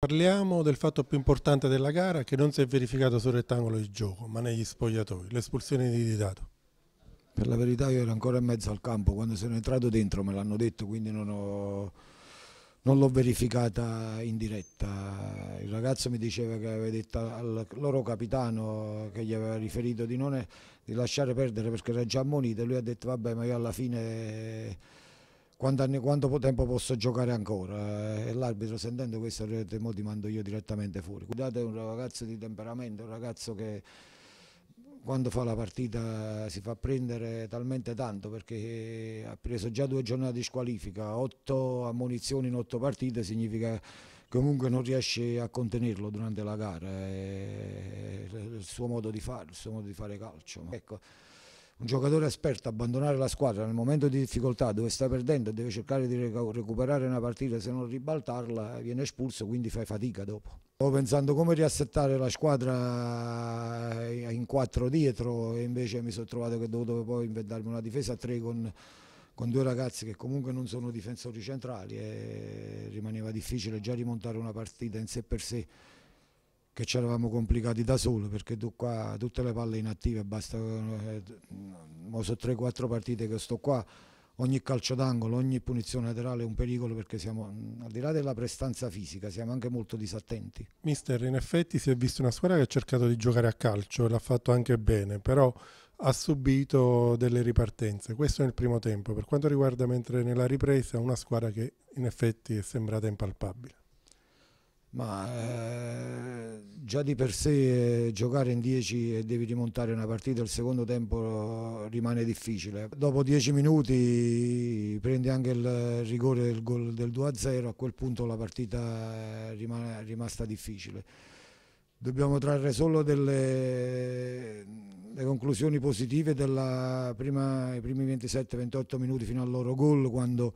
Parliamo del fatto più importante della gara che non si è verificato sul rettangolo di gioco ma negli spogliatoi, l'espulsione di Didato. Per la verità io ero ancora in mezzo al campo, quando sono entrato dentro me l'hanno detto quindi non, l'ho verificata in diretta. Il ragazzo mi diceva che aveva detto al loro capitano che gli aveva riferito di, non, di lasciare perdere perché era già ammonito, lui ha detto vabbè ma io alla fine quanto, quanto, tempo posso giocare ancora eh, e l'arbitro sentendo questo temo ti mando io direttamente fuori guardate è un ragazzo di temperamento un ragazzo che quando fa la partita si fa prendere talmente tanto perché eh, ha preso già due giornate di squalifica otto ammunizioni in otto partite significa comunque non riesce a contenerlo durante la gara, eh, il suo modo di fare, il suo modo di fare calcio. Ecco un giocatore esperto abbandonare la squadra nel momento di difficoltà dove sta perdendo e deve cercare di recuperare una partita se non ribaltarla eh, viene espulso quindi fai fatica dopo Stavo pensando come riassettare la squadra eh, in quattro dietro e invece mi sono trovato che dovevo poi inventarmi una difesa a tre con, con due ragazzi che comunque non sono difensori centrali e rimaneva difficile già rimontare una partita in sé per sé che ci eravamo complicati da solo perché tu qua tutte le palle inattive basta eh, sono 3-4 partite che sto qua ogni calcio d'angolo ogni punizione laterale è un pericolo perché siamo mm, al di là della prestanza fisica siamo anche molto disattenti mister in effetti si è vista una squadra che ha cercato di giocare a calcio e l'ha fatto anche bene però ha subito delle ripartenze questo nel primo tempo per quanto riguarda mentre nella ripresa una squadra che in effetti è sembrata impalpabile ma eh, già di per sé eh, giocare in 10 e devi rimontare una partita il secondo tempo rimane difficile. Dopo 10 minuti prendi anche il rigore del gol del 2-0, a quel punto la partita eh, rimane, è rimasta difficile. Dobbiamo trarre solo delle, delle conclusioni positive dei primi 27-28 minuti fino al loro gol quando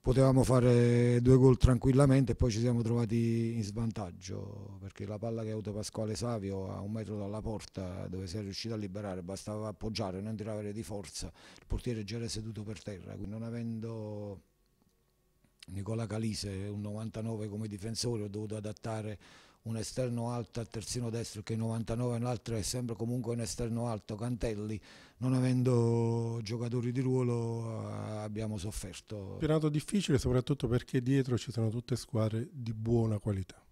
potevamo fare due gol tranquillamente e poi ci siamo trovati in svantaggio perché la palla che ha avuto Pasquale Savio a un metro dalla porta dove si è riuscito a liberare bastava appoggiare, non tirare di forza, il portiere già era seduto per terra, quindi non avendo Nicola Calise un 99 come difensore ho dovuto adattare un esterno alto al terzino destro che 99 un altro è sempre comunque un esterno alto Cantelli non avendo giocatori di ruolo eh, abbiamo sofferto campionato difficile soprattutto perché dietro ci sono tutte squadre di buona qualità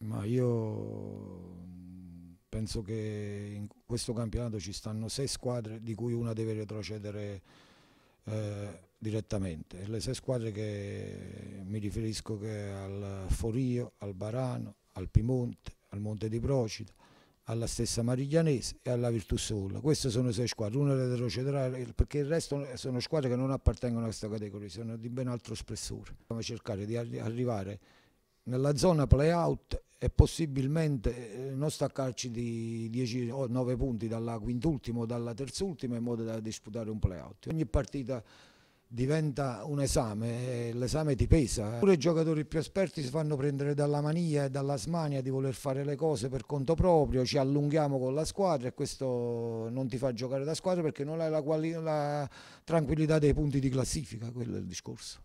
ma io mm, penso che in questo campionato ci stanno sei squadre di cui una deve retrocedere eh, direttamente. Le sei squadre che mi riferisco che al Forio, al Barano, al Pimonte, al Monte di Procida, alla stessa Mariglianese e alla Virtus Solla. Queste sono sei squadre, una è retrocederà perché il resto sono squadre che non appartengono a questa categoria, sono di ben altro spessore. Dobbiamo cercare di arrivare nella zona play-out e possibilmente eh, non staccarci di 10 o 9 punti dalla quintultima o dalla terzultima in modo da disputare un play-out. Ogni partita diventa un esame, eh, l'esame ti pesa. Pure i giocatori più esperti si fanno prendere dalla mania e dalla smania di voler fare le cose per conto proprio, ci allunghiamo con la squadra e questo non ti fa giocare da squadra perché non hai la, la tranquillità dei punti di classifica, quello è il discorso.